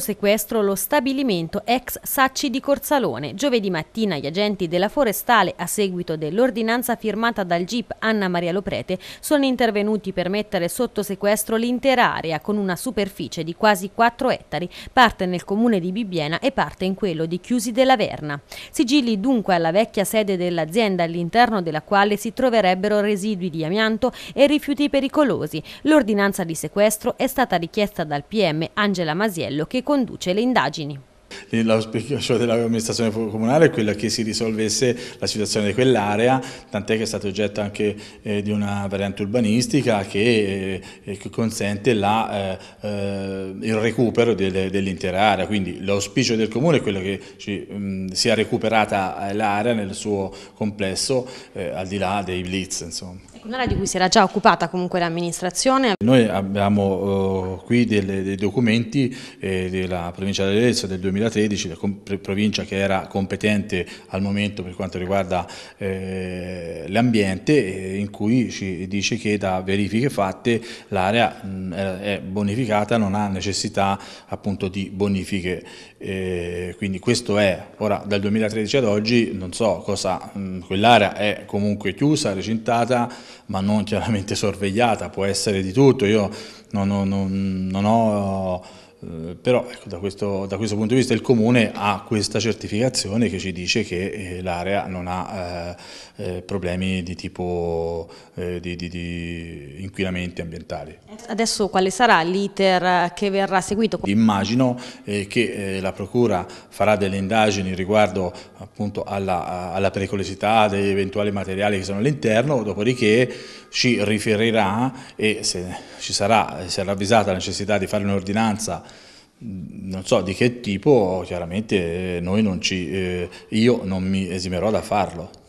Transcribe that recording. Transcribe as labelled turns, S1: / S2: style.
S1: sotto sequestro lo stabilimento ex Sacci di Corsalone. Giovedì mattina gli agenti della Forestale, a seguito dell'ordinanza firmata dal GIP Anna Maria Loprete, sono intervenuti per mettere sotto sequestro l'intera area con una superficie di quasi 4 ettari, parte nel comune di Bibbiena e parte in quello di Chiusi della Verna. Sigilli dunque alla vecchia sede dell'azienda all'interno della quale si troverebbero residui di amianto e rifiuti pericolosi. L'ordinanza di sequestro è stata richiesta dal PM Angela Masiello che conduce le indagini
S2: l'auspicio dell'amministrazione comunale è quella che si risolvesse la situazione di quell'area, tant'è che è stata oggetto anche eh, di una variante urbanistica che, eh, che eh, consente la, eh, eh il recupero de, de, dell'intera area, quindi l'auspicio del comune è quello che ci, mh, mm, sia recuperata eh, l'area nel suo complesso, al di là dei blitz. Insomma.
S1: Un'area di cui si era già occupata comunque l'amministrazione. Noi
S2: abbiamo oh, qui delle, dei documenti della provincia di Arezzo del 2013 2013, la provincia che era competente al momento per quanto riguarda eh, l'ambiente, eh, in cui ci dice che da verifiche fatte l'area è bonificata, non ha necessità appunto di bonifiche. Eh, quindi questo è, ora dal 2013 ad oggi non so cosa, quell'area è comunque chiusa, recintata, ma non chiaramente sorvegliata, può essere di tutto, io non, non, non, non ho eh, però ecco, da, questo, da, questo, punto di vista il Comune ha questa certificazione che ci dice che eh, l'area non ha eh, eh problemi di tipo eh, di, di, di, inquinamenti ambientali.
S1: Adesso quale sarà l'iter che verrà seguito?
S2: Immagino eh, che la Procura farà delle indagini riguardo appunto, alla, alla pericolosità degli eventuali materiali che sono all'interno, dopodiché ci riferirà e se ci sarà, si è la necessità di fare un'ordinanza non so di che tipo, chiaramente eh, noi non ci, eh, io non mi esimerò da farlo,